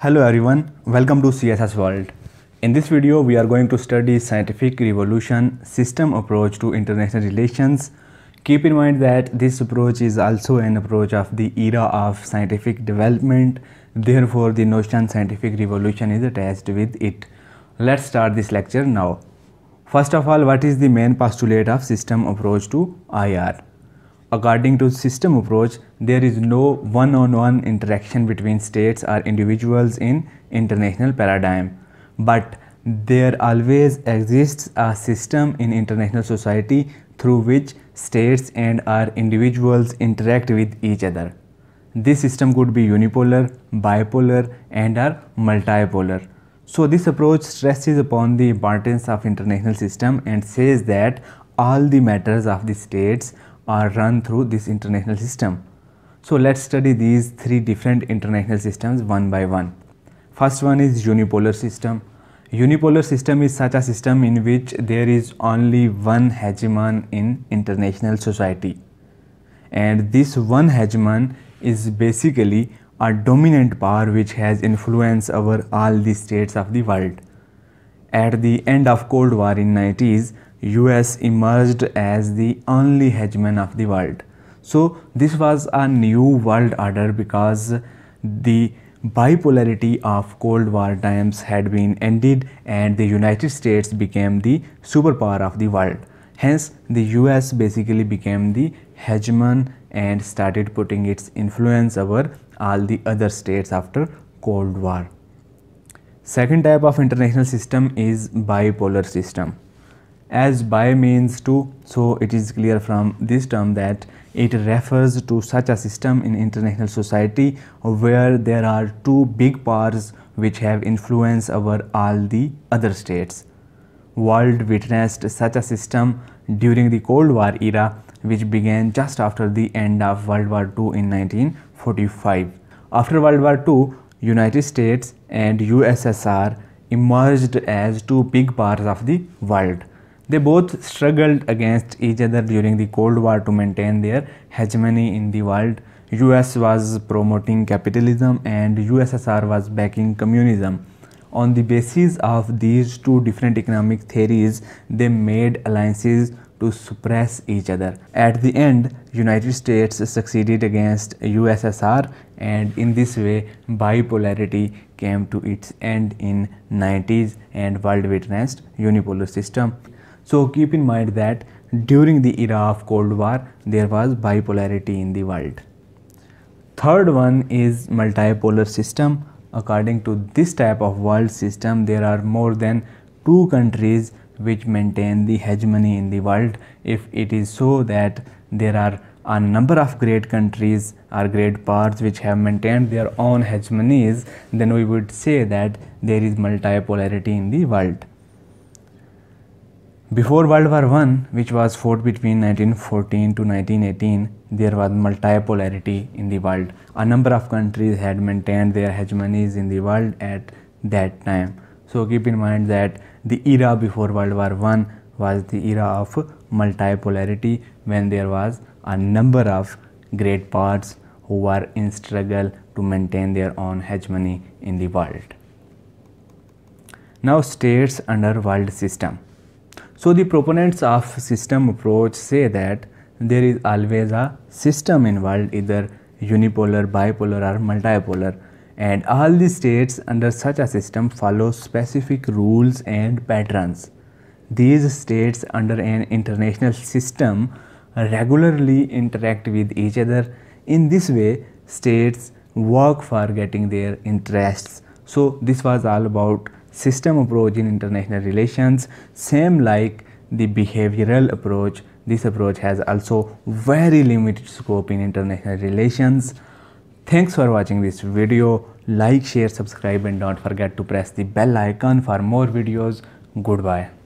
Hello everyone, welcome to CSS World. In this video, we are going to study scientific revolution system approach to international relations. Keep in mind that this approach is also an approach of the era of scientific development. Therefore, the notion scientific revolution is attached with it. Let's start this lecture now. First of all, what is the main postulate of system approach to IR? According to system approach, there is no one-on-one -on -one interaction between states or individuals in international paradigm. But there always exists a system in international society through which states and our individuals interact with each other. This system could be unipolar, bipolar and or multipolar. So this approach stresses upon the importance of international system and says that all the matters of the states are run through this international system. So let's study these three different international systems one by one. First one is unipolar system. Unipolar system is such a system in which there is only one hegemon in international society. And this one hegemon is basically a dominant power which has influence over all the states of the world. At the end of Cold War in 90s, US emerged as the only hegemon of the world. So this was a new world order because the bipolarity of Cold War times had been ended and the United States became the superpower of the world. Hence, the US basically became the hegemon and started putting its influence over all the other states after Cold War. Second type of international system is bipolar system as by means to so it is clear from this term that it refers to such a system in international society where there are two big powers which have influence over all the other states. World witnessed such a system during the Cold War era which began just after the end of World War II in 1945. After World War II, United States and USSR emerged as two big powers of the world they both struggled against each other during the Cold War to maintain their hegemony in the world. US was promoting capitalism and USSR was backing communism. On the basis of these two different economic theories, they made alliances to suppress each other. At the end, United States succeeded against USSR and in this way bipolarity came to its end in 90s and world witnessed unipolar system. So keep in mind that during the era of Cold War, there was bipolarity in the world. Third one is multipolar system. According to this type of world system, there are more than two countries which maintain the hegemony in the world. If it is so that there are a number of great countries or great powers which have maintained their own hegemonies, then we would say that there is multipolarity in the world. Before World War I, which was fought between 1914 to 1918, there was multipolarity in the world. A number of countries had maintained their hegemonies in the world at that time. So keep in mind that the era before World War I was the era of multipolarity when there was a number of great powers who were in struggle to maintain their own hegemony in the world. Now states under world system. So the proponents of system approach say that there is always a system involved either unipolar, bipolar or multipolar and all the states under such a system follow specific rules and patterns. These states under an international system regularly interact with each other. In this way, states work for getting their interests. So this was all about system approach in international relations same like the behavioral approach this approach has also very limited scope in international relations thanks for watching this video like share subscribe and don't forget to press the bell icon for more videos goodbye